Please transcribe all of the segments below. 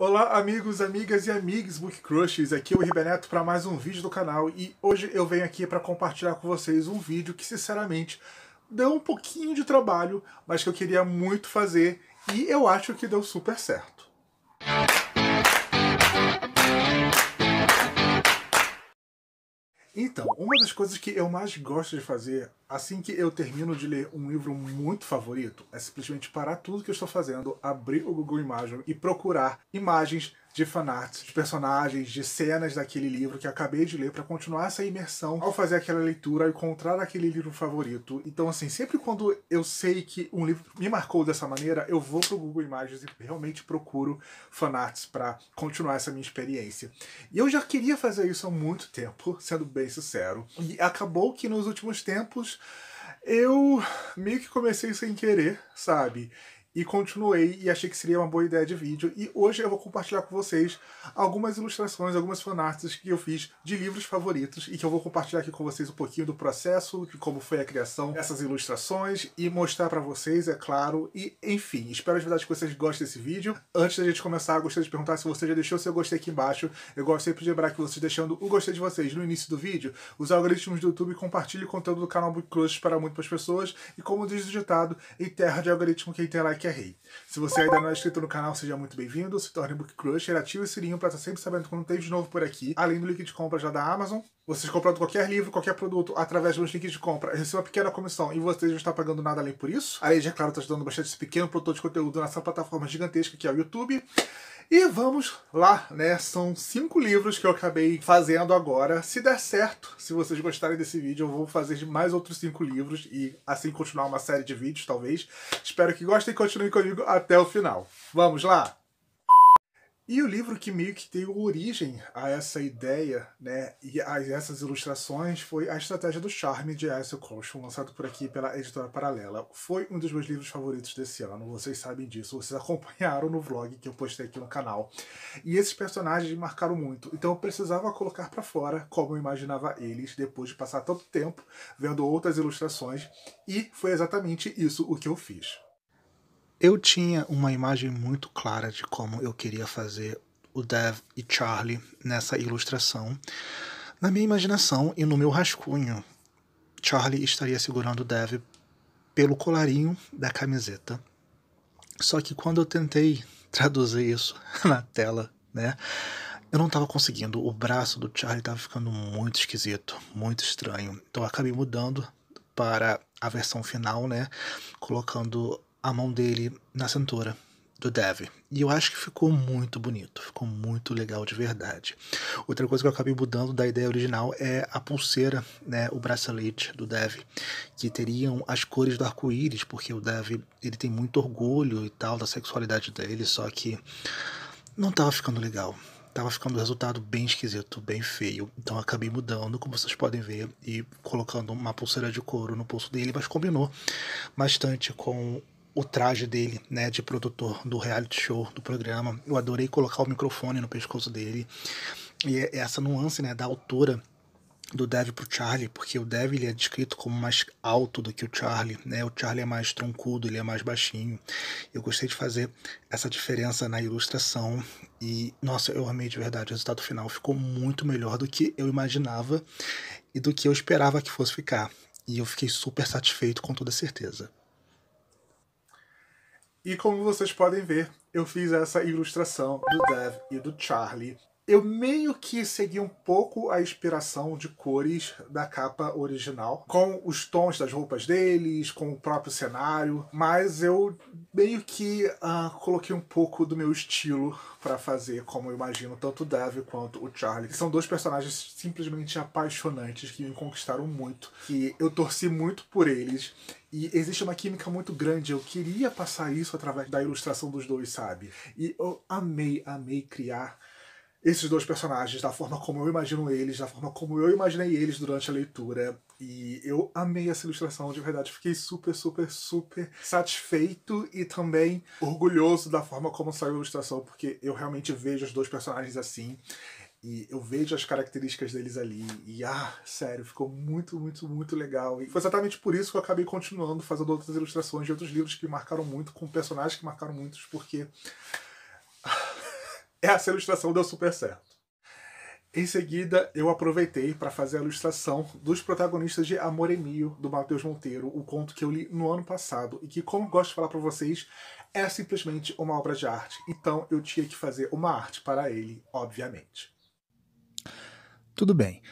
Olá amigos, amigas e amigos Book Crushes, aqui é o Ribeneto para mais um vídeo do canal e hoje eu venho aqui para compartilhar com vocês um vídeo que sinceramente deu um pouquinho de trabalho, mas que eu queria muito fazer e eu acho que deu super certo. Então, uma das coisas que eu mais gosto de fazer assim que eu termino de ler um livro muito favorito é simplesmente parar tudo que eu estou fazendo, abrir o Google Imagem e procurar imagens de fanarts, de personagens, de cenas daquele livro que acabei de ler para continuar essa imersão ao fazer aquela leitura e encontrar aquele livro favorito. Então, assim, sempre quando eu sei que um livro me marcou dessa maneira, eu vou pro Google Imagens e realmente procuro fanarts para continuar essa minha experiência. E eu já queria fazer isso há muito tempo, sendo bem sincero. E acabou que nos últimos tempos eu meio que comecei sem querer, sabe? e continuei e achei que seria uma boa ideia de vídeo. E hoje eu vou compartilhar com vocês algumas ilustrações, algumas fanarts que eu fiz de livros favoritos e que eu vou compartilhar aqui com vocês um pouquinho do processo, de como foi a criação dessas ilustrações e mostrar para vocês, é claro. E enfim, espero de verdade que vocês gostem desse vídeo. Antes da gente começar, eu gostaria de perguntar se você já deixou seu gostei aqui embaixo. Eu gosto sempre de lembrar que vocês deixando o gostei de vocês no início do vídeo, os algoritmos do YouTube compartilham o conteúdo do canal Book Crush para muitas pessoas e como diz o ditado, em terra de algoritmo quem tem like é é rei. Se você ainda não é inscrito no canal, seja muito bem-vindo, se torne Book Crusher, ative o sininho para estar tá sempre sabendo quando tem de novo por aqui, além do link de compra já da Amazon. Vocês comprando qualquer livro, qualquer produto, através dos links de compra, recebem uma pequena comissão e você não está pagando nada além por isso. Além de, é claro, está ajudando bastante esse pequeno produtor de conteúdo nessa plataforma gigantesca que é o YouTube. E vamos lá, né? São cinco livros que eu acabei fazendo agora. Se der certo, se vocês gostarem desse vídeo, eu vou fazer mais outros cinco livros e assim continuar uma série de vídeos, talvez. Espero que gostem e continuem comigo até o final. Vamos lá! E o livro que meio que deu origem a essa ideia, né, e a essas ilustrações foi A Estratégia do Charme de Ansel Colston, lançado por aqui pela editora Paralela. Foi um dos meus livros favoritos desse ano, vocês sabem disso, vocês acompanharam no vlog que eu postei aqui no canal. E esses personagens me marcaram muito, então eu precisava colocar para fora como eu imaginava eles depois de passar tanto tempo vendo outras ilustrações, e foi exatamente isso o que eu fiz. Eu tinha uma imagem muito clara de como eu queria fazer o Dev e Charlie nessa ilustração. Na minha imaginação e no meu rascunho, Charlie estaria segurando o Dev pelo colarinho da camiseta. Só que quando eu tentei traduzir isso na tela, né, eu não estava conseguindo. O braço do Charlie estava ficando muito esquisito, muito estranho. Então eu acabei mudando para a versão final, né, colocando a mão dele na cintura do Dev. E eu acho que ficou muito bonito, ficou muito legal de verdade. Outra coisa que eu acabei mudando da ideia original é a pulseira, né, o bracelete do Dev, que teriam as cores do arco-íris, porque o Dev, ele tem muito orgulho e tal da sexualidade dele, só que não tava ficando legal. Tava ficando um resultado bem esquisito, bem feio. Então acabei mudando, como vocês podem ver, e colocando uma pulseira de couro no pulso dele, mas combinou bastante com o traje dele, né, de produtor do reality show, do programa. Eu adorei colocar o microfone no pescoço dele. E é essa nuance, né, da altura do Dev pro Charlie, porque o Dev ele é descrito como mais alto do que o Charlie, né? O Charlie é mais troncudo, ele é mais baixinho. Eu gostei de fazer essa diferença na ilustração e nossa, eu amei de verdade. O resultado final ficou muito melhor do que eu imaginava e do que eu esperava que fosse ficar. E eu fiquei super satisfeito com toda certeza. E como vocês podem ver, eu fiz essa ilustração do Dev e do Charlie eu meio que segui um pouco a inspiração de cores da capa original, com os tons das roupas deles, com o próprio cenário, mas eu meio que uh, coloquei um pouco do meu estilo para fazer, como eu imagino, tanto o Dave quanto o Charlie, que são dois personagens simplesmente apaixonantes que me conquistaram muito, que eu torci muito por eles e existe uma química muito grande. Eu queria passar isso através da ilustração dos dois, sabe? E eu amei, amei criar esses dois personagens, da forma como eu imagino eles, da forma como eu imaginei eles durante a leitura. E eu amei essa ilustração, de verdade. Fiquei super, super, super satisfeito e também orgulhoso da forma como saiu a ilustração, porque eu realmente vejo os dois personagens assim. E eu vejo as características deles ali. E ah, sério, ficou muito, muito, muito legal. E foi exatamente por isso que eu acabei continuando fazendo outras ilustrações de outros livros que marcaram muito, com personagens que marcaram muitos, porque essa é ilustração deu super certo. Em seguida, eu aproveitei para fazer a ilustração dos protagonistas de Amor e Mio, do Matheus Monteiro, o conto que eu li no ano passado e que, como gosto de falar para vocês, é simplesmente uma obra de arte. Então, eu tinha que fazer uma arte para ele, obviamente. Tudo bem.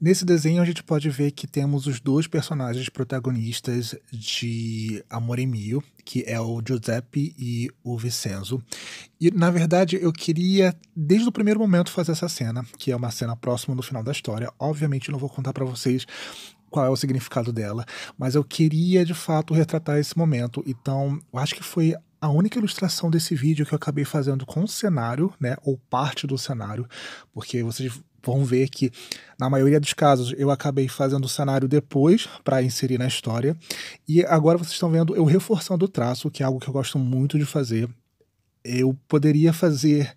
Nesse desenho a gente pode ver que temos os dois personagens protagonistas de Amor em Mio, que é o Giuseppe e o Vincenzo. E na verdade eu queria desde o primeiro momento fazer essa cena, que é uma cena próxima do final da história. Obviamente não vou contar para vocês qual é o significado dela, mas eu queria de fato retratar esse momento. Então, eu acho que foi a única ilustração desse vídeo que eu acabei fazendo com o cenário, né, ou parte do cenário, porque vocês vão ver que, na maioria dos casos, eu acabei fazendo o cenário depois para inserir na história. E agora vocês estão vendo eu reforçando o traço, que é algo que eu gosto muito de fazer. Eu poderia fazer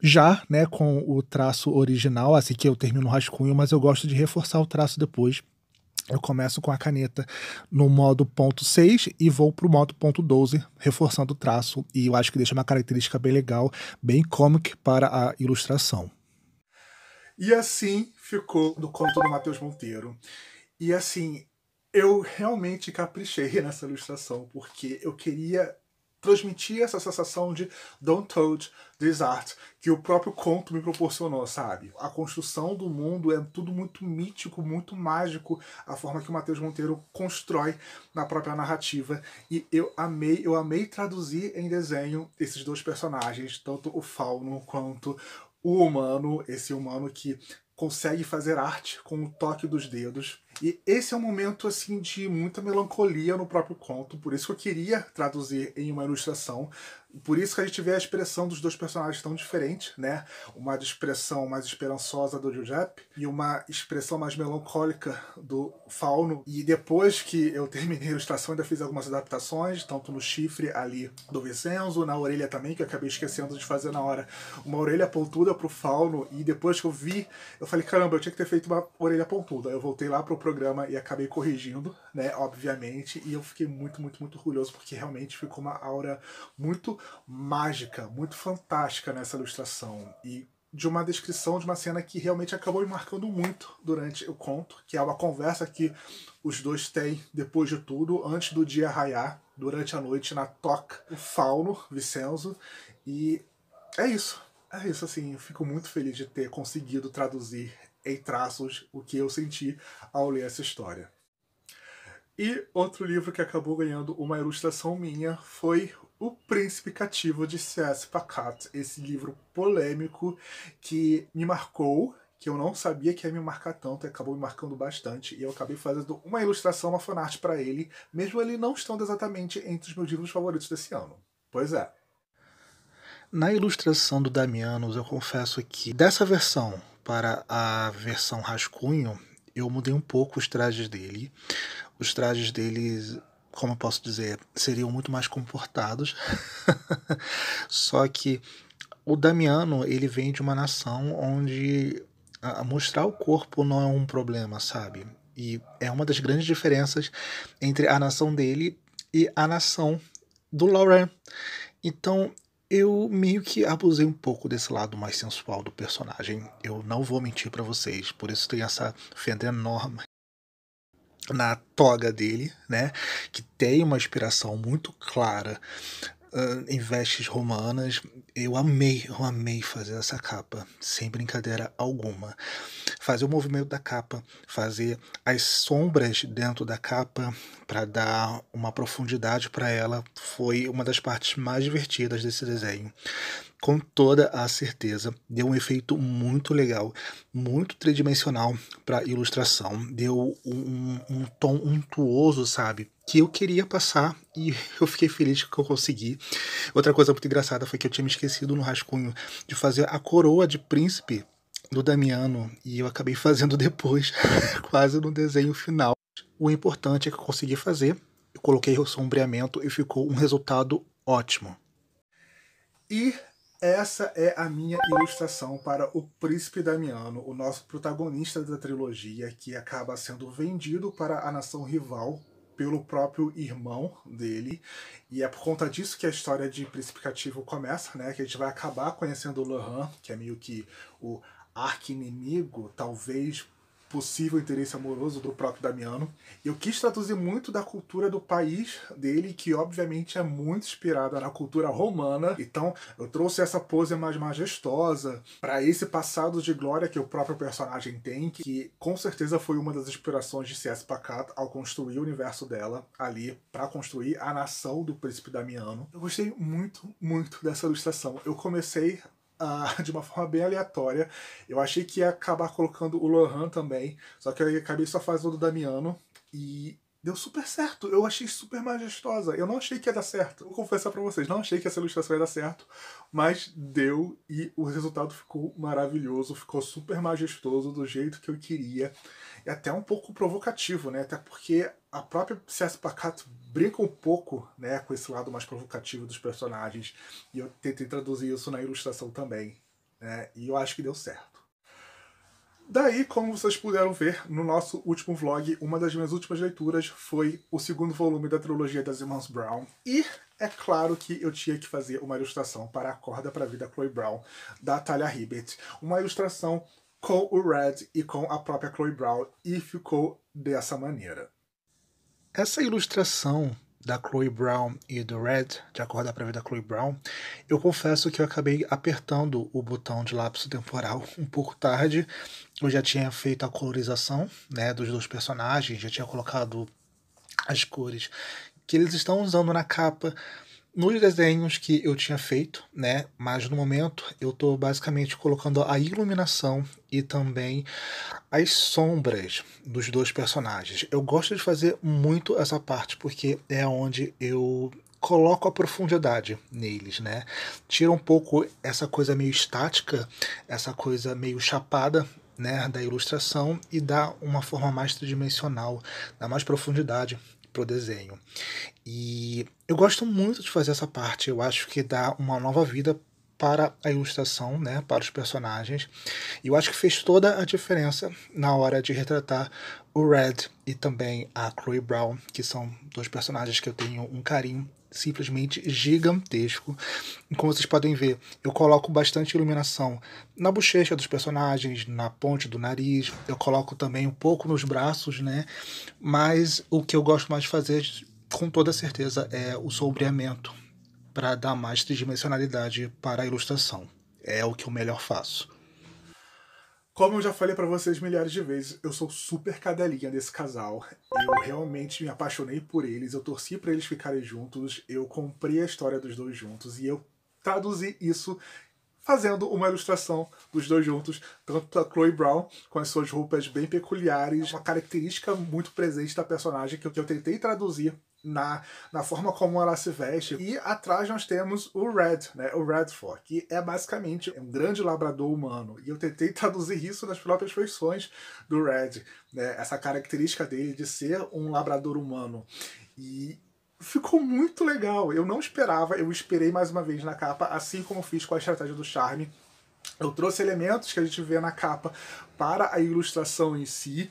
já, né, com o traço original, assim que eu termino o rascunho, mas eu gosto de reforçar o traço depois. Eu começo com a caneta no modo ponto 6 e vou para o modo ponto 12, reforçando o traço, e eu acho que deixa uma característica bem legal, bem comic para a ilustração. E assim ficou do conto do Matheus Monteiro. E assim, eu realmente caprichei nessa ilustração, porque eu queria transmitir essa sensação de don't touch this art que o próprio conto me proporcionou, sabe? A construção do mundo é tudo muito mítico, muito mágico, a forma que o Matheus Monteiro constrói na própria narrativa. E eu amei, eu amei traduzir em desenho esses dois personagens, tanto o Fauno quanto o humano, esse humano que consegue fazer arte com o toque dos dedos, e esse é um momento assim de muita melancolia no próprio conto, por isso que eu queria traduzir em uma ilustração. Por isso que a gente vê a expressão dos dois personagens tão diferente, né? Uma expressão mais esperançosa do Giuseppe e uma expressão mais melancólica do Fauno. E depois que eu terminei a ilustração, ainda fiz algumas adaptações, tanto no chifre ali do Vincenzo, na orelha também, que eu acabei esquecendo de fazer na hora. Uma orelha pontuda pro Fauno, e depois que eu vi, eu falei, caramba, eu tinha que ter feito uma orelha pontuda. Eu voltei lá pro programa programa e acabei corrigindo, né? Obviamente. E eu fiquei muito, muito, muito orgulhoso, porque realmente ficou uma aura muito mágica, muito fantástica nessa ilustração. E de uma descrição de uma cena que realmente acabou me marcando muito durante o conto, que é uma conversa que os dois têm depois de tudo, antes do dia raiar, durante a noite na toca, o fauno, Vicenzo, e é isso. É isso, assim, eu fico muito feliz de ter conseguido traduzir em traços o que eu senti ao ler essa história. E outro livro que acabou ganhando uma ilustração minha foi O Príncipe Cativo de C.S. Pacat, esse livro polêmico que me marcou, que eu não sabia que ia me marcar tanto, acabou me marcando bastante, e eu acabei fazendo uma ilustração, uma fanart para ele, mesmo ele não estando exatamente entre os meus livros favoritos desse ano. Pois é. Na ilustração do Damianos, eu confesso que dessa versão para a versão rascunho, eu mudei um pouco os trajes dele. Os trajes dele, como eu posso dizer, seriam muito mais comportados. Só que o Damiano, ele vem de uma nação onde mostrar o corpo não é um problema, sabe? E é uma das grandes diferenças entre a nação dele e a nação do Lauren. Então, eu meio que abusei um pouco desse lado mais sensual do personagem. Eu não vou mentir para vocês, por isso tem essa fenda enorme na toga dele, né? Que tem uma inspiração muito clara uh, em vestes romanas. Eu amei, eu amei fazer essa capa, sem brincadeira alguma. Fazer o movimento da capa, fazer as sombras dentro da capa para dar uma profundidade para ela, foi uma das partes mais divertidas desse desenho. Com toda a certeza, deu um efeito muito legal, muito tridimensional para ilustração, deu um, um tom untuoso, sabe? que eu queria passar e eu fiquei feliz que eu consegui. Outra coisa muito engraçada foi que eu tinha me esquecido no rascunho de fazer a coroa de príncipe do Damiano e eu acabei fazendo depois, quase no desenho final. O importante é que eu consegui fazer, eu coloquei o sombreamento e ficou um resultado ótimo. E essa é a minha ilustração para o Príncipe Damiano, o nosso protagonista da trilogia que acaba sendo vendido para a nação rival pelo próprio irmão dele. E é por conta disso que a história de Príncipe Cativo começa, né? Que a gente vai acabar conhecendo o Lohan, que é meio que o arqui-inimigo, talvez possível interesse amoroso do próprio Damiano. Eu quis traduzir muito da cultura do país dele, que obviamente é muito inspirada na cultura romana. Então, eu trouxe essa pose mais majestosa para esse passado de glória que o próprio personagem tem, que com certeza foi uma das inspirações de C.S. Pacat ao construir o universo dela ali para construir a nação do príncipe Damiano. Eu gostei muito, muito dessa ilustração. Eu comecei uh, de uma forma bem aleatória. Eu achei que ia acabar colocando o Lohan também, só que eu acabei só fazendo o do Damiano. E deu super certo. Eu achei super majestosa. Eu não achei que ia dar certo. Vou confessar para vocês, não achei que essa ilustração ia dar certo, mas deu e o resultado ficou maravilhoso, ficou super majestoso do jeito que eu queria. E até um pouco provocativo, né? Até porque a própria C.S. Pacato brinca um pouco, né, com esse lado mais provocativo dos personagens. E eu tentei traduzir isso na ilustração também, né? E eu acho que deu certo. Daí, como vocês puderam ver no nosso último vlog, uma das minhas últimas leituras foi o segundo volume da trilogia das Irmãs Brown. E é claro que eu tinha que fazer uma ilustração para a Corda para a Vida Chloe Brown, da Talia Hibbett. Uma ilustração com o Red e com a própria Chloe Brown, e ficou dessa maneira. Essa ilustração da Chloe Brown e do Red, de Acordar para Ver da Chloe Brown, eu confesso que eu acabei apertando o botão de lapso temporal um pouco tarde. Eu já tinha feito a colorização né, dos dois personagens, já tinha colocado as cores que eles estão usando na capa, nos desenhos que eu tinha feito, né? Mas no momento eu estou basicamente colocando a iluminação e também as sombras dos dois personagens. Eu gosto de fazer muito essa parte porque é onde eu coloco a profundidade neles, né? Tira um pouco essa coisa meio estática, essa coisa meio chapada né, da ilustração e dá uma forma mais tridimensional, dá mais profundidade pro desenho. E eu gosto muito de fazer essa parte, eu acho que dá uma nova vida para a ilustração, né, para os personagens. E eu acho que fez toda a diferença na hora de retratar o Red e também a Chloe Brown, que são dois personagens que eu tenho um carinho simplesmente gigantesco. E como vocês podem ver, eu coloco bastante iluminação na bochecha dos personagens, na ponte do nariz, eu coloco também um pouco nos braços, né? Mas o que eu gosto mais de fazer, com toda certeza, é o sombreamento para dar mais tridimensionalidade para a ilustração. É o que eu melhor faço. Como eu já falei para vocês milhares de vezes, eu sou super cadelinha desse casal. Eu realmente me apaixonei por eles, eu torci para eles ficarem juntos, eu comprei a história dos dois juntos e eu traduzi isso fazendo uma ilustração dos dois juntos, tanto a Chloe Brown com as suas roupas bem peculiares, uma característica muito presente da personagem que eu tentei traduzir na, na forma como ela se veste. E atrás nós temos o Red, né? O Redford, que é basicamente um grande labrador humano. E eu tentei traduzir isso nas próprias feições do Red, né? Essa característica dele de ser um labrador humano. E ficou muito legal. Eu não esperava, eu esperei mais uma vez na capa, assim como fiz com a estratégia do Charme. Eu trouxe elementos que a gente vê na capa para a ilustração em si.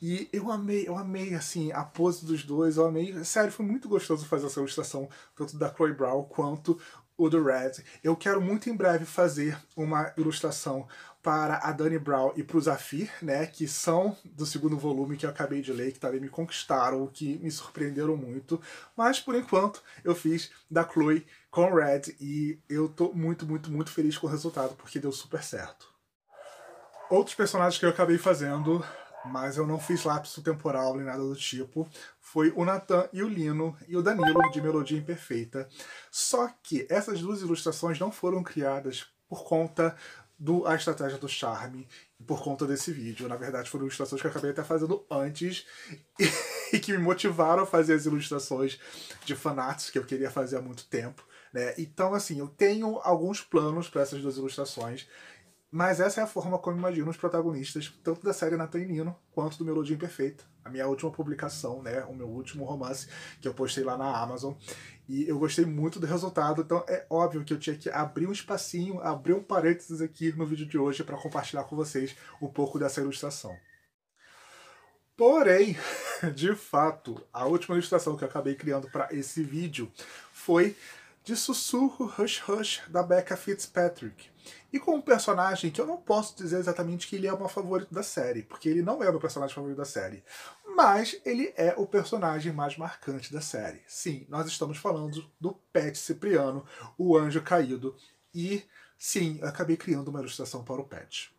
E eu amei, eu amei assim, a pose dos dois, eu amei. Sério, foi muito gostoso fazer essa ilustração, tanto da Chloe Brown quanto o do Red. Eu quero muito em breve fazer uma ilustração para a Dani Brown e para o Zafir, né, que são do segundo volume que eu acabei de ler, que também me conquistaram, que me surpreenderam muito. Mas por enquanto eu fiz da Chloe com o Red e eu tô muito, muito, muito feliz com o resultado porque deu super certo. Outros personagens que eu acabei fazendo, mas eu não fiz lapso temporal nem nada do tipo, foi o Nathan e o Lino e o Danilo de Melodia Imperfeita. Só que essas duas ilustrações não foram criadas por conta do A Estratégia do Charme e por conta desse vídeo. Na verdade, foram ilustrações que eu acabei até fazendo antes e, e que me motivaram a fazer as ilustrações de fanarts que eu queria fazer há muito tempo. Né? Então, assim, eu tenho alguns planos para essas duas ilustrações mas essa é a forma como imagino os protagonistas, tanto da série Nathan e Nino, quanto do Melodia Imperfeita, a minha última publicação, né, o meu último romance que eu postei lá na Amazon. E eu gostei muito do resultado, então é óbvio que eu tinha que abrir um espacinho, abrir um parênteses aqui no vídeo de hoje para compartilhar com vocês um pouco dessa ilustração. Porém, de fato, a última ilustração que eu acabei criando para esse vídeo foi de Sussurro Hush Hush da Becca Fitzpatrick. E com um personagem que eu não posso dizer exatamente que ele é o meu favorito da série, porque ele não é o meu personagem favorito da série, mas ele é o personagem mais marcante da série. Sim, nós estamos falando do Pet Cipriano, o anjo caído, e sim, eu acabei criando uma ilustração para o Pet.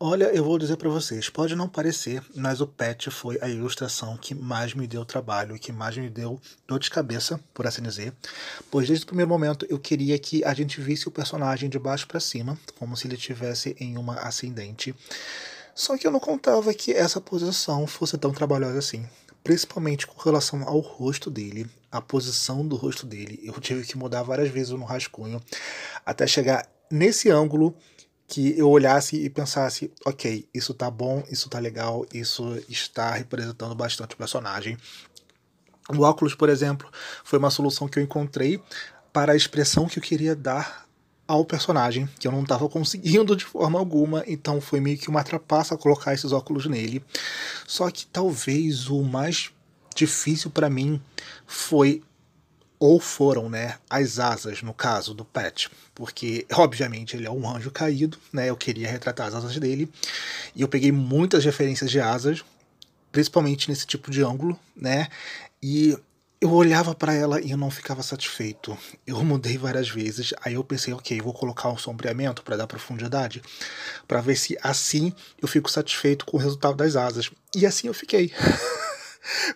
Olha, eu vou dizer para vocês, pode não parecer, mas o pet foi a ilustração que mais me deu trabalho, que mais me deu dor de cabeça, por assim dizer, pois desde o primeiro momento eu queria que a gente visse o personagem de baixo para cima, como se ele estivesse em uma ascendente. Só que eu não contava que essa posição fosse tão trabalhosa assim, principalmente com relação ao rosto dele, a posição do rosto dele. Eu tive que mudar várias vezes no rascunho até chegar nesse ângulo que eu olhasse e pensasse, ok, isso tá bom, isso tá legal, isso está representando bastante o personagem. O óculos, por exemplo, foi uma solução que eu encontrei para a expressão que eu queria dar ao personagem, que eu não estava conseguindo de forma alguma, então foi meio que uma trapaça colocar esses óculos nele. Só que talvez o mais difícil para mim foi ou foram, né, as asas no caso do Pat, porque obviamente ele é um anjo caído, né? Eu queria retratar as asas dele e eu peguei muitas referências de asas, principalmente nesse tipo de ângulo, né? E eu olhava para ela e eu não ficava satisfeito. Eu mudei várias vezes, aí eu pensei, ok, vou colocar um sombreamento para dar profundidade, para ver se assim eu fico satisfeito com o resultado das asas. E assim eu fiquei.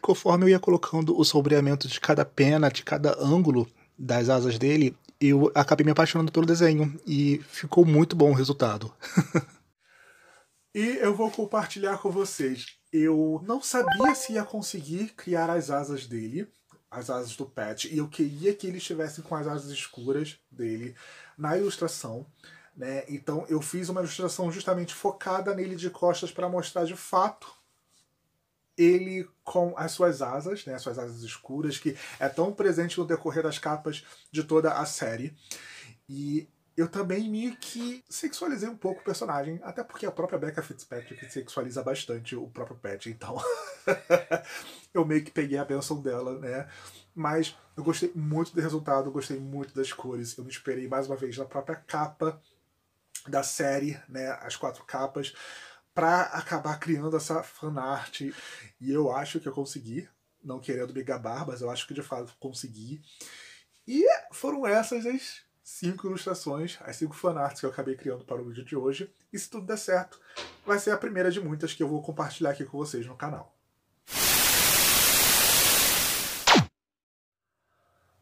Conforme eu ia colocando o sombreamento de cada pena, de cada ângulo das asas dele, eu acabei me apaixonando pelo desenho e ficou muito bom o resultado. e eu vou compartilhar com vocês. Eu não sabia se ia conseguir criar as asas dele, as asas do Pet, e eu queria que ele estivesse com as asas escuras dele na ilustração. Né? Então eu fiz uma ilustração justamente focada nele de costas para mostrar de fato ele com as suas asas, né, as suas asas escuras, que é tão presente no decorrer das capas de toda a série. E eu também meio que sexualizei um pouco o personagem, até porque a própria Becca Fitzpatrick sexualiza bastante o próprio Pet, então eu meio que peguei a benção dela, né? Mas eu gostei muito do resultado, gostei muito das cores, eu me esperei mais uma vez na própria capa da série, né? As quatro capas para acabar criando essa fanart. E eu acho que eu consegui, não querendo me gabar, mas eu acho que de fato consegui. E foram essas as cinco ilustrações, as cinco fanarts que eu acabei criando para o vídeo de hoje. E se tudo der certo, vai ser a primeira de muitas que eu vou compartilhar aqui com vocês no canal.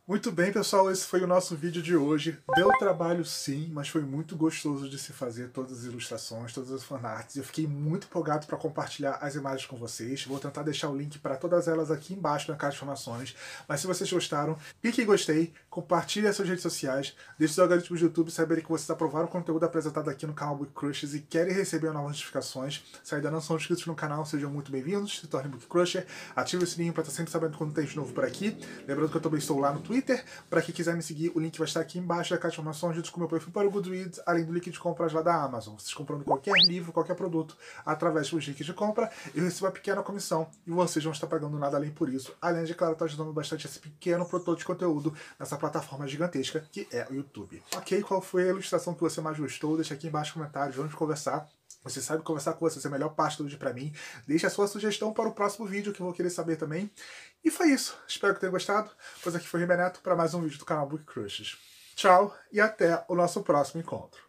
Muito bem, pessoal, esse foi o nosso vídeo de hoje. Deu trabalho sim, mas foi muito gostoso de se fazer todas as ilustrações, todas as fanarts. Eu fiquei muito empolgado para compartilhar as imagens com vocês. Vou tentar deixar o link para todas elas aqui embaixo na caixa de informações. Mas se vocês gostaram, clique em gostei, compartilhe as suas redes sociais, deixe os algoritmos do YouTube saberem que vocês aprovaram o conteúdo apresentado aqui no canal Book Crushes e querem receber novas notificações. Se ainda não são inscritos no canal, sejam muito bem-vindos, se tornem Book Crusher, ative o sininho para estar sempre sabendo quando tem de novo por aqui. Lembrando que eu também estou lá no Twitter Twitter. Para quem quiser me seguir, o link vai estar aqui embaixo da é caixa de informações junto com o meu perfil para o Goodreads, além do link de compras lá da Amazon. Vocês comprando qualquer livro, qualquer produto, através dos links de compra, eu recebo uma pequena comissão e vocês não estão pagando nada além por isso. Além de, claro, estar tá ajudando bastante esse pequeno produtor de conteúdo nessa plataforma gigantesca que é o YouTube. Ok, qual foi a ilustração que você mais gostou? Deixa aqui embaixo nos comentários, vamos conversar. Você sabe conversar com você, é a melhor parte do vídeo para mim. Deixe a sua sugestão para o próximo vídeo que eu vou querer saber também. E foi isso. Espero que tenham gostado. Pois aqui foi o Ribeneto para mais um vídeo do canal Book Crushes. Tchau e até o nosso próximo encontro.